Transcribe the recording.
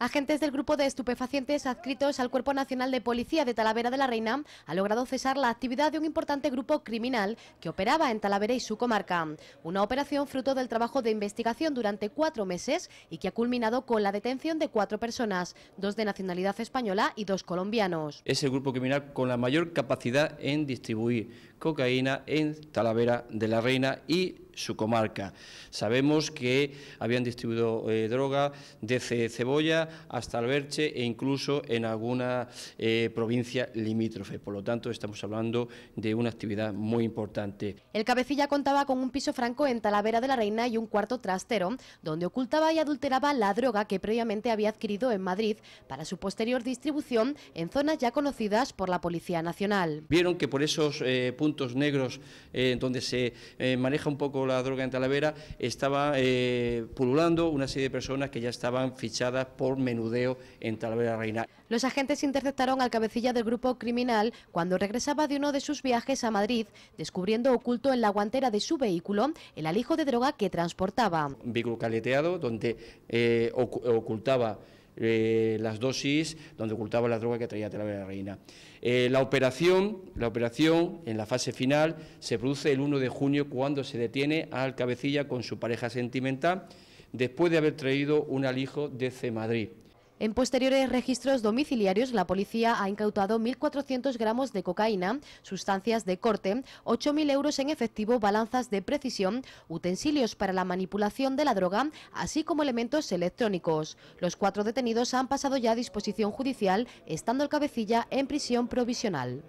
Agentes del grupo de estupefacientes adscritos al Cuerpo Nacional de Policía de Talavera de la Reina han logrado cesar la actividad de un importante grupo criminal que operaba en Talavera y su comarca. Una operación fruto del trabajo de investigación durante cuatro meses y que ha culminado con la detención de cuatro personas, dos de nacionalidad española y dos colombianos. Es el grupo criminal con la mayor capacidad en distribuir cocaína en Talavera de la Reina y su comarca. Sabemos que habían distribuido eh, droga desde Cebolla hasta Alberche e incluso en alguna eh, provincia limítrofe. Por lo tanto, estamos hablando de una actividad muy importante. El cabecilla contaba con un piso franco en Talavera de la Reina y un cuarto trastero, donde ocultaba y adulteraba la droga que previamente había adquirido en Madrid para su posterior distribución en zonas ya conocidas por la Policía Nacional. Vieron que por esos eh, puntos puntos negros en eh, donde se eh, maneja un poco la droga en Talavera, estaba eh, pululando una serie de personas que ya estaban fichadas por menudeo en Talavera Reina. Los agentes interceptaron al cabecilla del grupo criminal cuando regresaba de uno de sus viajes a Madrid, descubriendo oculto en la guantera de su vehículo el alijo de droga que transportaba. Un vehículo caleteado donde ocultaba eh, las dosis donde ocultaba la droga que traía través de la Reina. Eh, la, operación, la operación, en la fase final, se produce el 1 de junio cuando se detiene al cabecilla con su pareja sentimental después de haber traído un alijo desde Madrid. En posteriores registros domiciliarios, la policía ha incautado 1.400 gramos de cocaína, sustancias de corte, 8.000 euros en efectivo, balanzas de precisión, utensilios para la manipulación de la droga, así como elementos electrónicos. Los cuatro detenidos han pasado ya a disposición judicial, estando el cabecilla en prisión provisional.